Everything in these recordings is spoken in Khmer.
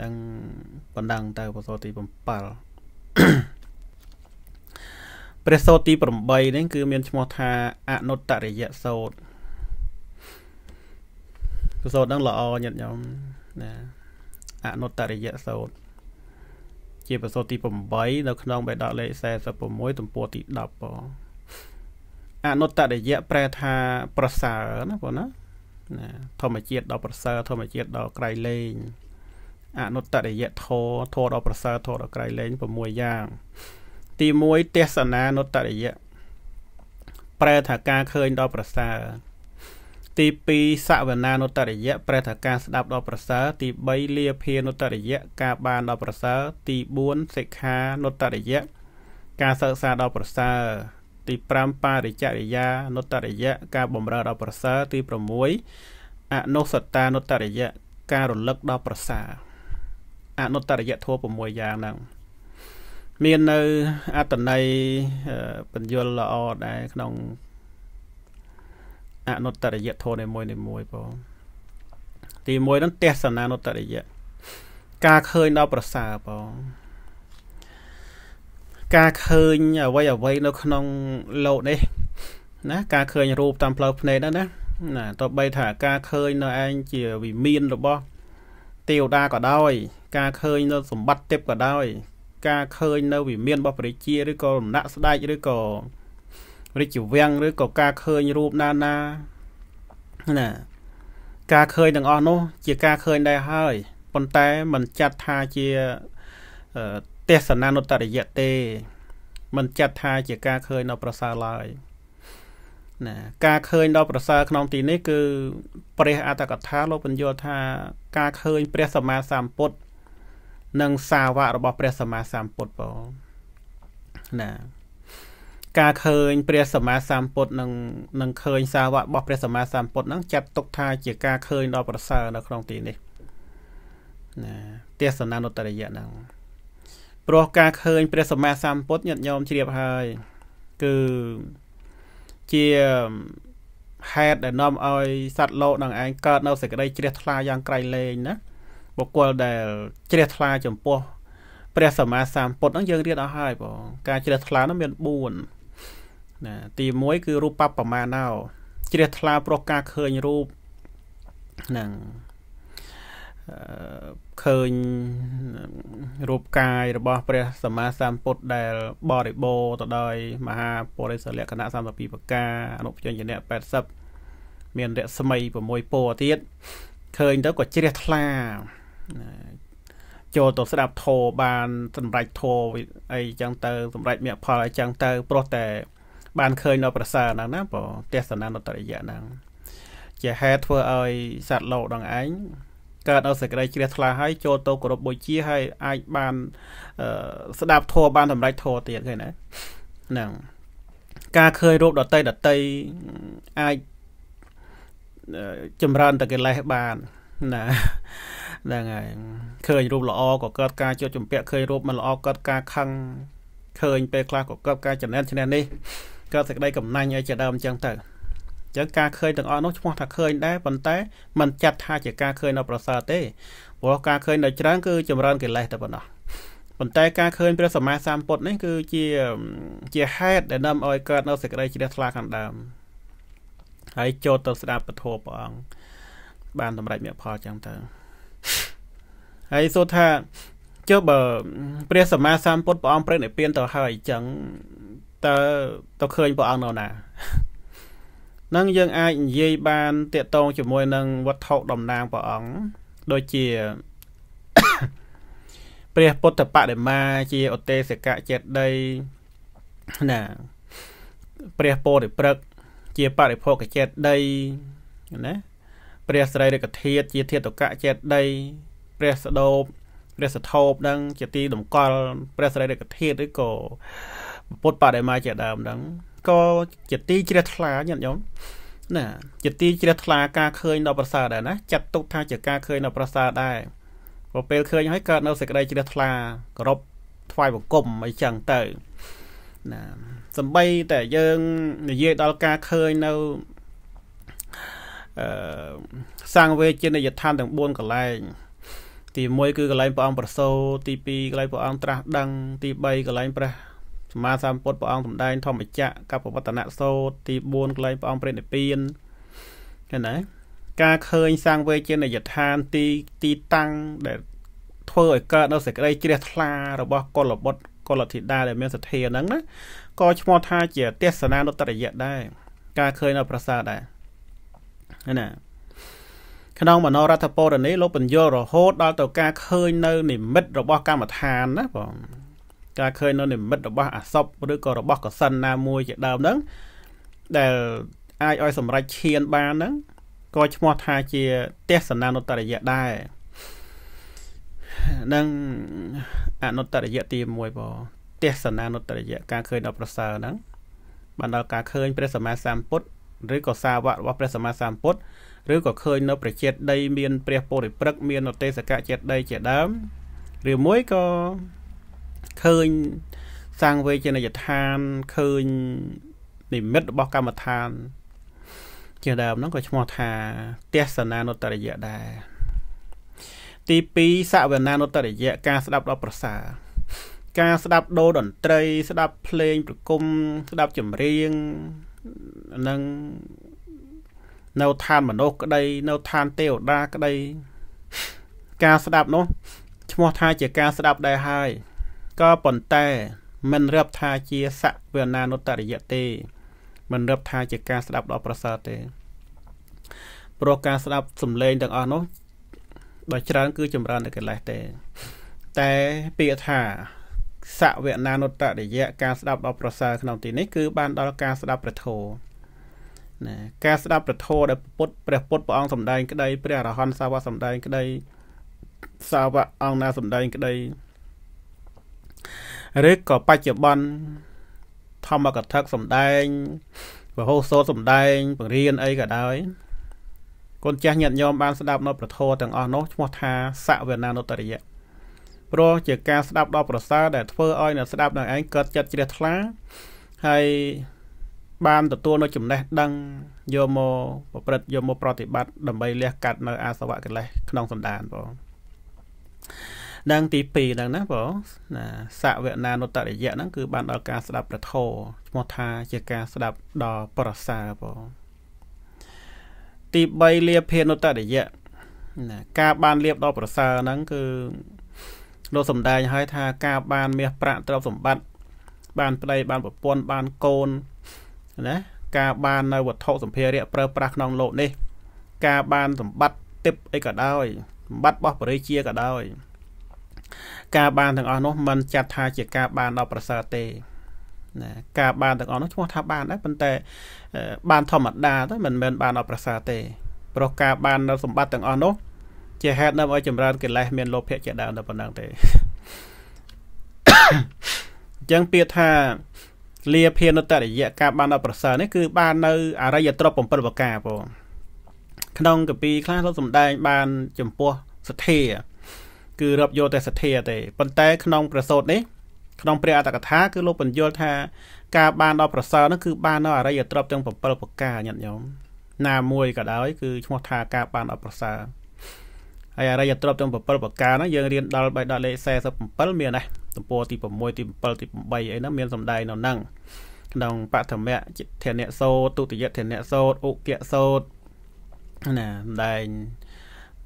នឹងបណ្ដឹងទៅបសរទី7ព្រះសូត្រទី8នេះគឺមានឈ្មោះថាអនុត្តរិយសូត្រព្រះសូត្រហ្នឹងល្អញាតិញោមណាអនុត្តរិយសូត្រជាប្រសូតទី8នៅ ក្នុងបេដកលេខ46ទំព័រទី10បងអនុត្តរយៈប្រែថា ប្រសើរណាបងណាណាធម្មជាតិដល់ប្រសើរធម្មជាតិដល់ក្រៃលែងអនុត្តរិយធម៌ធម៌ដ៏ប្រសើរធម៌ដ៏ក្រៃលែង6យ៉ាង ទី1ទេសនានុត្តរិយប្រែថាការឃើញដ៏ប្រសើរទី2សវនានុត្តរិយប្រែថាការស្ដាប់ដ៏ប្រសើរទី3លាភានុត្តរិយការបានដ៏ប្រសើរទី4សិក្ខានុត្តរិយការសិក្សាដ៏ប្រសើរទី5បរិចរិយានុត្តរិយការបំរើដ៏ប្រសើរទី6អនុសតានុត្តរិយការរលឹកដ៏ប្រសើរអនុត្តរយធម៌6យ៉ាងហ្នឹងមាននៅអត្តន័យបញ្យលល្អដែរក្នុងអនុត្តរយធម៌នីមួយនីមួយបងទី1ហ្នឹង ទេសនានុត្តរយៈការឃើញដល់ប្រសើរបងការឃើញអ្វីអ្វីនៅក្នុងលោកនេះណា ការឃើញរូបតាមផ្លូវភ្នែកហ្នឹងណាណាតបីថាការឃើញនៅឯងជាវិមានរបស់ទេវតាក៏ដោយការឃើញនៅសម្បត្តិទេពក៏ដោយការឃើញនៅវិមានរបស់ព្រះជាឬក៏ដំណាក់ស្ដេចឬក៏រាជវាំងឬក៏ការឃើញរូបណាណាណាការឃើញទាំងអស់នោះ ជាការឃើញដែរហើយប៉ុន្តែมันចាត់ថាជាទេសនានុត្តរយៈទេมันចាត់ថាជាការឃើញនៅប្រសើរឡើយណាការឃើញដល់ប្រសើរក្នុងទីនេះគឺព្រះអត្តកថាលោកបញ្យល់ថា ការឃើញព្រះសម្មាសម្ពុទ្ធនិងសាវករបស់ព្រះសម្មាសម្ពុទ្ធបងណា ការឃើញព្រះសម្មាសម្ពុទ្ធនិងនឹងឃើញសាវករបស់ព្រះសម្មាសម្ពុទ្ធហ្នឹងចាត់ទុកថាជាការឃើញដល់ប្រសើរនៅក្នុងទីនេះណាទេសនានុត្តរយៈហ្នឹងព្រោះការឃើញព្រះសម្មាសម្ពុទ្ធញាតិញោមជ្រាបហើយគឺជាហេតុដែលនាំឲ្យសត្វលោកនឹងឯងកើតនៅសេចក្តី ជ្រះថ្លាយ៉ាងក្រៃលែងណាបុគ្គលដែល ជ្រះថ្លាចំពោះ ព្រះ សម្មាសម្ពុទ្ធហ្នឹងយើងរៀនអស់ហើយបងការជ្រះថ្លានោះមាន4ណាទី1គឺរូបបបមាណោជ្រះថ្លាព្រោះការឃើញរូបហ្នឹងឃើញរូបកាយរបស់ព្រះសម្មាសម្ពុទ្ធដែលបរិបូរទៅដោយមហាពុរិសលក្ខណៈ32ប្រការអនុបញ្ញនៈ80មានរស្មី6ពោទៀតឃើញទៅក៏ជ្រះថ្លា ចូលទៅស្ដាប់ធម៌បានសម្រេចធម៌អីចឹងទៅ សម្រេចមគ្គផលអីចឹងទៅព្រោះតែបានឃើញនៅប្រសើរហ្នឹងណាបើទេសនានុត្តរិយៈហ្នឹងជាហេតុធ្វើឲ្យសត្វលោកដងឯងកើតនៅសេចក្តីជ្រះថ្លាហើយចូលទៅគោរពបូជាហើយអាចបានស្ដាប់ធម៌បាន តម្រេចធម៌ទៀតឃើញណាហ្នឹងការឃើញរូបដតីដតីអាចចម្រើនតកិលេសបានណាហ្នឹងហើយឃើញរូបល្អក៏កើតការជត់ចម្ពាក់ឃើញរូបមិនល្អកើតការខឹងឃើញពេលខ្លះក៏កើតការចំណែនឈ្នះនេះកើតសេចក្តីកំណាញ់ឲ្យជាដើមអញ្ចឹងទៅចឹងការឃើញទាំងអស់នោះឈ្មោះថាឃើញដែរប៉ុន្តែมันចាត់ថាជាការឃើញនៅប្រសើរទេព្រោះការឃើញនៅច្រើនគឺចម្រើនកិលេសតែប៉ុណ្ណោះប៉ុន្តែការឃើញព្រះសម្មាសម្ពុទ្ធនេះគឺជា ជាហេតុដែលនាំឲ្យ កើត នៅសេចក្តីជ្រះថ្លាខាងដើមហើយចូលទៅស្ដាប់ពធព្រះអង្គបានសម្រេចមគ្គផលចឹងទៅហើយសួរថាចុះបើព្រះសម្មាសម្ពុទ្ធព្រះអង្គប្រេតនិព្វានទៅហើយអញ្ចឹងតើទៅឃើញព្រះអង្គនៅណានឹងយើងអាចនិយាយបានតកតងជាមួយនឹងវត្ថុតំណាងព្រះអង្គដូចជាព្រះពុទ្ធបដិមាជាឧទេសកៈចេតីណា ព្រះពោធិព្រឹក ជាបរិភោគចេតីណាព្រះសរីរកធាតុជាធាតុកៈចេតីព្រះស្ដោបព្រះសថោបនឹង ជាទីតម្កល់ ព្រះសរីរកធាតុឬក៏ពុទ្ធបដិមាជាដើមហ្នឹងក៏ជាទីជ្រះថ្លាញាតិញោមណាជាទីជ្រះថ្លាការឃើញដល់ប្រាសាទដែរណាចាត់ទុក ថាជាការឃើញដល់ប្រាសាទដែរព្រោះពេលឃើញហើយកើតនៅសេចក្តីជ្រះថ្លាគោរពថ្វាយបង្គំអីចឹងទៅណាសំបីតែយើងនិយាយដល់ការឃើញនៅអឺសង្ឃវេជនីយដ្ឋានទាំង4កន្លែង ទី1គឺកន្លែងព្រះអង្គប្រសូទី2កន្លែងព្រះអង្គត្រាស់ដឹងទី3កន្លែងព្រះសម្មាសម្ពុទ្ធព្រះអង្គសម្ដែងធម្មចក្រកបវត្តនសោតទី4កន្លែងព្រះអង្គព្រះនិព្វានឃើញណាការឃើញសាងវេជានិយដ្ឋានទីទីតាំងដែល ធ្វើឲ្យកើតនៅសេចក្តីជ្រះថ្លារបស់កុលបុត្រកុលធីតាដែលមានសទ្ធាហ្នឹងណាក៏ឈ្មោះថាជាទេសនានុត្តរយៈដែរការឃើញនៅប្រាសាទដែរណាក្នុងមនោរដ្ឋពរនេះលោកបញ្យលរហូតដល់ទៅ ការឃើញនៅនិមិត្តរបស់កម្មដ្ឋានណាបងការឃើញនៅនិមិត្តរបស់អាសពឬក៏របស់កសិនណាមួយ ជាដើមហ្នឹងដែល អាចឲ្យ សម្រេចឈានបានហ្នឹងក៏ឈ្មោះថាជា ទេសនានុត្តរយៈដែរនឹងអនុត្តរយៈទី1បងទេសនានុត្តរយៈការឃើញដល់ប្រសើរហ្នឹងបានដល់ការឃើញព្រះសម្មាសម្ពុទ្ធឬក៏សាវករបស់ព្រះសម្មាសម្ពុទ្ធឬក៏ឃើញនៅប្រជេតដី មានព្រះពុរិព្រឹក មានអទេសកៈចេតដីជាដើមឬមួយក៏ឃើញសាងវេជនិយដ្ឋានឃើញនិមិត្តរបស់កម្មដ្ឋានជាដើមហ្នឹងក៏ឈ្មោះថាទេសនានុត្តរយៈដែរទី2សវនានុត្តរយៈការស្ដាប់ដល់ប្រសា ការស្ដាប់ដូរតន្ត្រី ស្ដាប់ភ្លេង ប្រគំ ស្ដាប់ចម្រៀងនឹងនៅឋានមនុស្សក្តី នៅឋានទេវតាក្តីការស្ដាប់នោះឈ្មោះថា ជាការស្ដាប់ដែរហើយក៏ប៉ុន្តែមិនរាប់ថាជាសកវនានុត្តរិយៈទេមិនរាប់ថាជាការស្ដាប់ដ៏ប្រសើរទេព្រោះការស្ដាប់សំឡេងទាំងអស់នោះ ដោយច្រើនគឺចម្រើនតែកិលេសទេ តែពាក្យថាសវនានុត្តរិយៈការស្ដាប់ដ៏ប្រសើរក្នុងទីនេះគឺបានដល់ការស្ដាប់ព្រះធម៌ណាការស្ដាប់ព្រះធម៌ដែលពុទ្ធព្រះពុទ្ធព្រះអង្គសម្ដែងក្តីព្រះអរហន្តសាវកសម្ដែងក្តីសាវកអង្គណាសម្ដែងក្តីឬក៏បច្ចុប្បន្នធម្មកថាសំដែងវហោសោសំដែងបរៀនអីក៏ដោយកូនចាស់ញាតិញោមបានស្ដាប់នៅប្រធោទាំងអស់នោះឈ្មោះថាសវនានុត្តរិយៈព្រោះជាការស្ដាប់ដ៏ប្រសើរដែលធ្វើឲ្យអ្នកស្ដាប់នឹងឯងកើតចិត្តជ្រះថ្លាហើយបានទទួលនៅចំណេះដឹងយកមកប្រព្រឹត្តយកមកប្រតិបត្តិដើម្បីលះកាត់នៅ អាសវៈកិលេសក្នុងសន្តានបងដឹងទី2ដឹងណាបងណាសវនានុត្តរយៈហ្នឹងគឺបានដល់ការស្ដាប់ប្រធោឈ្មោះថាជាការស្ដាប់ដល់ប្រសើរបងទី3លាភានុត្តរយៈណាការបានលៀបដល់ប្រសើរហ្នឹងគឺលោកសំដែងឲ្យថាការបាន មាសប្រាក់ទ្រព្យសម្បត្តិបានប្តីបានប្រពន្ធបានកូនណាការបាននៅវត្ថុសម្ភារៈប្រើប្រាស់ក្នុងโลกនេះការបានសម្បត្តិទឹកអីក៏ដោយសម្បត្តិរបស់បរិជាក៏ដោយការបានទាំងអស់នោះมันចាត់ថាជាការបានដល់ប្រសើរទេណាការបានទាំងអស់នោះឈ្មោះថាបានដែរប៉ុន្តែ បានធម្មតាទៅមិនមែនបានដល់ប្រសើរទេព្រោះការបាននៅសម្បត្តិទាំងអស់នោះជាហេតុនាំឲ្យចម្រើនកិលេសមានលោភៈជាដើមតែប៉ុណ្ណឹងទេអញ្ចឹងពាក្យថាលាភានុតរិយៈការបានដល់ប្រសើរនេះគឺបាននៅអរិយទ្រព្យ7ប្រការបងក្នុងកពីខ្លះលោកសំដែងបានចំពោះសទ្ធាគឺរាប់យកតែសទ្ធាទេប៉ុន្តែក្នុងប្រសូតនេះក្នុងព្រះអត្តកថាគឺលោកបញ្យល់ថាការបានដល់ប្រសើរនោះគឺបាននៅអរិយទ្រព្យទាំង7ប្រការញាតិញោមណាមួយក៏ដោយគឺឈ្មោះថាការបានដល់ប្រសើរហើយអរិយទ្រព្យទាំង7ប្រការហ្នឹងយើងរៀនដល់បែបដល់លេខ47មានណាទំព័រទី6ទី7ទី8អីហ្នឹងមានសម្ដែងនៅហ្នឹងក្នុងបឋមៈធនៈសោទុតិយធនៈសោឧគៈសោណាសម្ដែង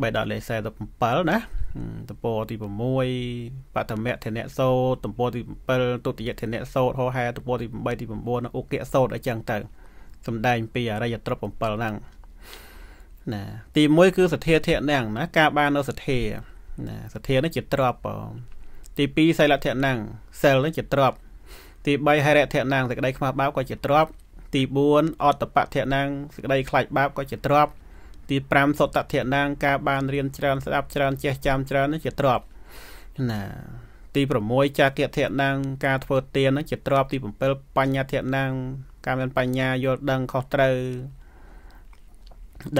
បែបដល់លេខ47ណាទំព័រទី6បតមៈធនៈសោតទំព័រទី7ទុតិយធនៈសោតហោហែទំព័រទី8ទី9នៅឧគៈសោតអញ្ចឹងទៅសំដែងពីអរិយត្រព7ហ្នឹងណាទី1គឺសទ្ធាធនៈណាការបាននៅសទ្ធាណាសទ្ធានេះជាទ្របទី2សីលធនៈសិលនេះជាទ្របទី3ហិរៈធនៈសេចក្តីខ្មាស់បាបក៏ជាទ្របទី4អតបៈធនៈសេចក្តីខ្លាចបាបក៏ជាទ្របទី5សុតតិណាង ការបានរៀនច្រើនស្ដាប់ច្រើនចេះចាំច្រើននេះជាទ្រពណាទី6ចាគធនាងការធ្វើទាននឹងជាទ្រពទី7បញ្ញាធនាង ការមានបញ្ញាយល់ដឹងខុសត្រូវ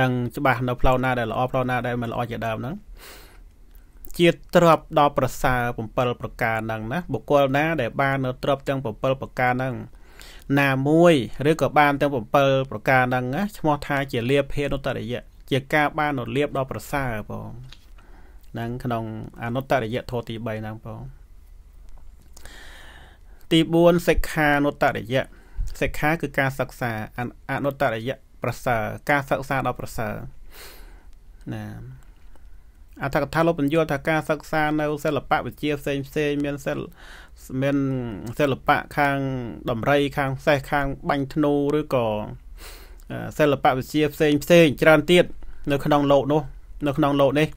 ដឹងច្បាស់នៅផ្លូវណាដែលល្អផ្លូវណា ដែលមិនល្អជាដើមហ្នឹងជាទ្រពដល់ប្រសើរ7ប្រការហ្នឹងណាបុគ្គលណាដែលបាននៅទ្រពទាំង7ប្រការហ្នឹងណាមួយឬក៏បានទាំង7ប្រការហ្នឹងណាឈ្មោះថាជាលាភេនុតរិយៈជាការបានរលៀបដល់ប្រសើរបងនឹងក្នុងអនុត្តរយៈធម៌ទី3ហ្នឹងបងទី4សិក្ខានុត្តរយៈសិក្ខាគឺការសិក្សាអនុត្តរយៈប្រសើរការសិក្សាដល់ប្រសើរណាអត្ថកថាលោកបញ្យល់ថាការសិក្សានៅសិល្បៈវិទ្យាផ្សេងផ្សេងមានសិលមានសិល្បៈខាងដំរីខាងសេះខាងបាញ់ធ្នូឬក៏សិល្បៈវិទ្យាផ្សេងផ្សេងច្រើនទៀតនៅក្នុងលោកនោះនៅក្នុងលោកនេះ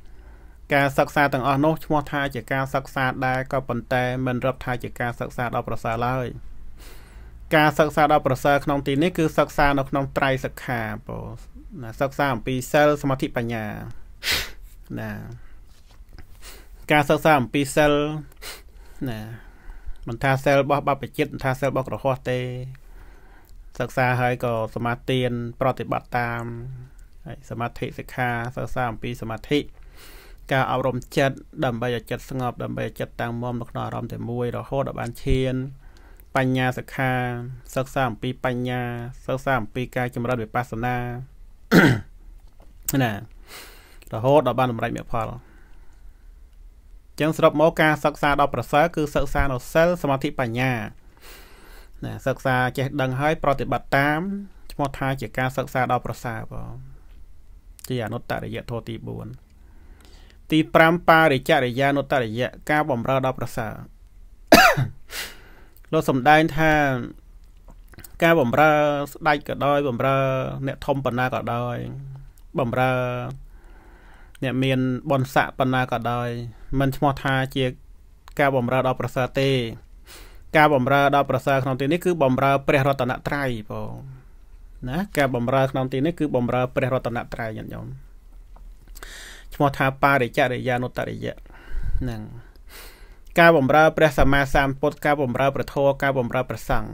ការសិក្សាទាំងអស់នោះឈ្មោះថាជាការសិក្សាដែរក៏ប៉ុន្តែមិនរាប់ថាជាការសិក្សាដ៏ប្រសើរឡើយការសិក្សាដ៏ប្រសើរក្នុងទីនេះគឺសិក្សា នៅក្នុងត្រៃសិក្ខាបងណាសិក្សាអំពីសិលសមាធិបញ្ញាណា ការសិក្សាអំពីសិលណាមិនថាសិលរបស់បព្វជិតមិនថាសិលរបស់ក្រហោះទេសិក្សាហើយក៏សមាទាន ប្រតិបត្តិតាមហើយសមាធិសិក្ខាសិក្សាអំពី សមាធិការអប់រំចិត្តដើម្បីឲ្យចិត្តស្ងប់ដើម្បីឲ្យចិត្តតាំងមាំនៅក្នុងអារម្មណ៍តែមួយរហូតដល់បានឈាន បញ្ញាសិក្ខាសិក្សាអំពីបញ្ញា សិក្សាអំពីការចម្រើនវិបស្សនាណារហូតដល់បានសម្រេចមគ្គផលចឹងសរុបមកការសិក្សាដល់ប្រសើរគឺសិក្សានៅសិលសមាធិបញ្ញាណាសិក្សាចេះដឹងហើយប្រតិបត្តិតាមឈ្មោះថាជាការសិក្សាដល់ប្រសើរបងជាអនុត្តរយៈធម៌ទី4ទី5បរិចរិយានុត្តរយៈការបំរើដល់ប្រសើរលោកសំដែងថាការបំរើស្ដេចក៏ដោយបំរើ អ្នកធំបណ្ណាក៏ដោយបំរើ អ្នកមានបនស័កបណ្ណាក៏ដោយ មិនឈ្មោះថាជាការបំរើដល់ប្រសើរទេការបំរើដល់ប្រសើរក្នុងទីនេះគឺបំរើ ព្រះរតនត្រ័យបងណាការបំរើក្នុងទីនេះគឺបំរើព្រះរតនត្រ័យញាតិញោមឈ្មោះថាបរិចរិយានុតរិយៈហ្នឹងការបំរើព្រះសម្មាសម្ពុទ្ធការបំរើព្រះធម៌ការបំរើព្រះសង្ឃ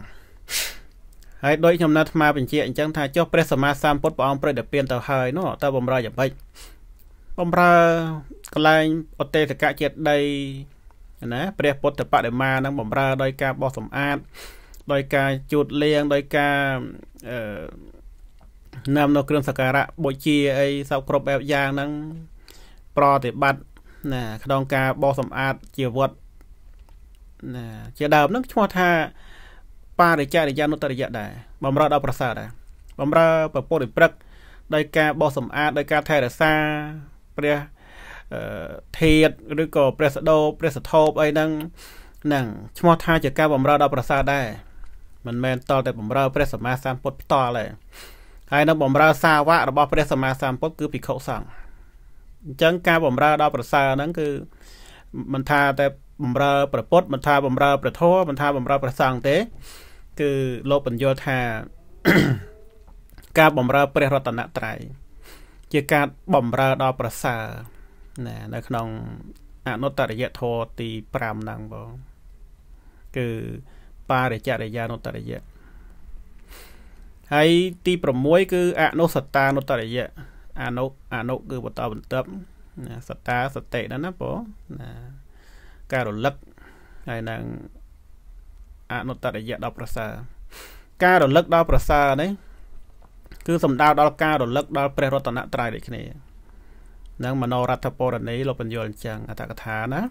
ហើយដូចខ្ញុំនៅអាត្មាបញ្ជាក់អញ្ចឹងថាចុះព្រះសម្មាសម្ពុទ្ធព្រះអង្គប្រតិពានទៅហើយនោះតើបំរើយ៉ាងម៉េចបំរើកលែងអតេតកៈចេតដីណា ព្រះពុទ្ធបដិមានឹងបំរើដោយការបោះសម្អាតដោយការជូតលាងដោយការអឺនាំនៅគ្រឿងសក្ការៈបុជាអីសពគ្រប់បែបយ៉ាងហ្នឹងប្រតិបត្តិណាក្នុងការបោសសម្អាតជីវិតណាជាដើមហ្នឹងឈ្មោះថាបរិចរិយានុតរិយៈដែរបំរើដល់ប្រសើរដែរបំរើពពុទ្ធព្រឹក ដោយការបោសសម្អាតដោយការថែរក្សាព្រះធាតឬក៏ព្រះសដោព្រះសធោបអីហ្នឹងហ្នឹងឈ្មោះថាជាការបំរើដល់ប្រសើរដែរមិនមែនតល់តែបំរើព្រះ សម្មាសម្ពុទ្ធផ្ទាល់ទេហើយនៅបំរើសាវករបស់ព្រះសម្មាសម្ពុទ្ធគឺភិក្ខុសង្ឃអញ្ចឹងការបំរើដល់ប្រសើរហ្នឹងគឺមិនថាតែបំរើ ប្រពុតមិនថាបំរើ ប្រធរមិនថាបំរើប្រសង្ឃទេគឺលោកបញ្យល់ថាការបំរើ ព្រះ រតនត្រ័យជាការ បំរើដល់ប្រសើរណានៅ ក្នុងអនុត្តរយធម៌ទី5ហ្នឹងបងគឺបរិចរិយានុត្តរិយៈហើយទី6គឺអនុសតានុត្តរិយៈអនុអនុគឺបន្តបន្តណាសតាសតិហ្នឹងណាបងណាការរលឹកហើយនឹងអនុត្តរិយៈដល់ប្រសើរការរលឹកដល់ប្រសើរនេះ គឺសំដៅដល់ការរលឹកដល់ព្រះរតនត្រ័យដូចគ្នានឹងមនោរដ្ឋពរណីលោកបញ្យលអញ្ចឹងអតកថាណា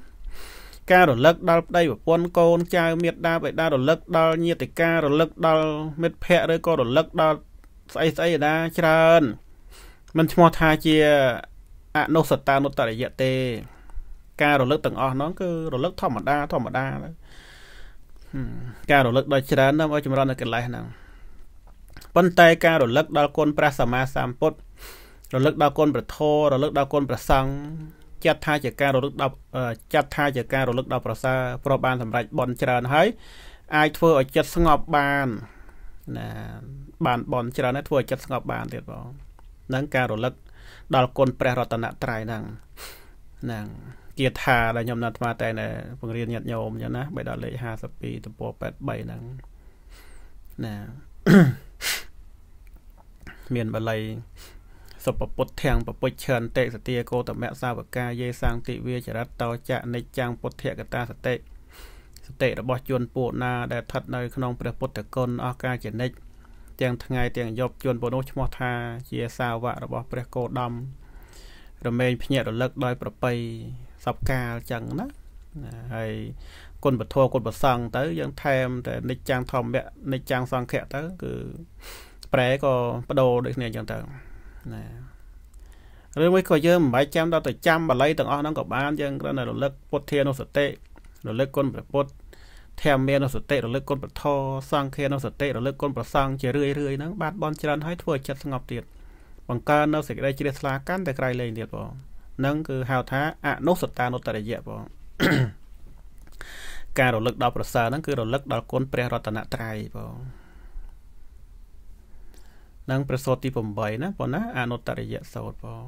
ការរលឹកដល់ប្តីប្រពន្ធកូនចៅមេត្តាបិតារលឹកដល់ញាតិការរលឹកដល់មិត្តភ័ក្តិឬក៏រលឹកដល់ស្អីស្អីណាច្រើនມັນឈ្មោះថាជា អនុសតានុត្តរយៈទេការរលឹកទាំងអស់ហ្នឹងគឺរលឹកធម្មតាធម្មតាការរលឹកដល់ច្រើនណាស់ឲ្យចម្រើននៅកិលេសហ្នឹងប៉ុន្តែការរលឹកដល់គុណព្រះសម្មាសម្ពុទ្ធរលឹកដល់គុណព្រះធម៌រលឹកដល់គុណព្រះសង្ឃចាត់ថាជាការរលឹកដល់ចាត់ថាជាការរលឹកដល់ប្រសាប្របានសម្រាប់បនច្រើនហើយ អាចធ្វើឲ្យចិត្តស្ងប់បានណាបានបនច្រើនហើយធ្វើឲ្យចិត្តស្ងប់បានទៀតបងហ្នឹងការរលឹកដល់គុណព្រះរតនត្រ័យហ្នឹងហ្នឹងគាថាដែលខ្ញុំណាត់អាត្មាតែបង្រៀនញាតិញោមអញ្ចឹងណាបែរដល់លេខ52ទំព័រ83ហ្នឹងណាមានបាលីសុពពុទ្ធធាំងពពុច្ឆន្តិសទាគោតមៈសាវកាយេសាងតិវាចរិតតោចៈនិច្ចាំងពុទ្ធកតាសតិសតិរបស់ជនពួកណាដែលស្ថិតនៅក្នុងព្រះពុទ្ធគុណអស់ការជានិច្ចទាំងថ្ងៃទាំងយប់ជនពួកនោះឈ្មោះថា ជាសាវករបស់ព្រះគោដំរមែងភ្ញាក់រលឹកដោយ ប្របីសពកាលចឹងណាហើយគុណពធគុណប្រសង់ទៅ យើងថែមតែនិច្ចាំងធម្មនិច្ចាំងសង្ឃៈទៅគឺប្រែក៏បដូរដូចគ្នាចឹងទៅណាឬមួយក៏យើងមិនបាច់ចាំដល់ទៅចាំបាលីទាំងអស់ហ្នឹងក៏បានយើងគ្រាន់តែរលឹកពុទ្ធានុសតិរលឹកគុណព្រះពុទ្ធធម្មានុសតិរលឹកគុណព្រះធម៌សង្ឃានុសតិរលឹកគុណព្រះសង្ឃជារឿយរឿយហ្នឹងបានបនច្រើនហើយធ្វើឲ្យចិត្តស្ងប់ទៀតបង្កើននៅសេចក្តីជ្រះថ្លាកាន់តែក្រៃលែងទៀតបងនឹងគឺហៅថាអនុសតានុតរិយៈបងការរលឹកដល់ប្រសើរហ្នឹងគឺរលឹកដល់គុណព្រះរតនត្រ័យបងនិងប្រសូតទី8ណាប៉ុណ្ណាអនុត្តរិយសោតបង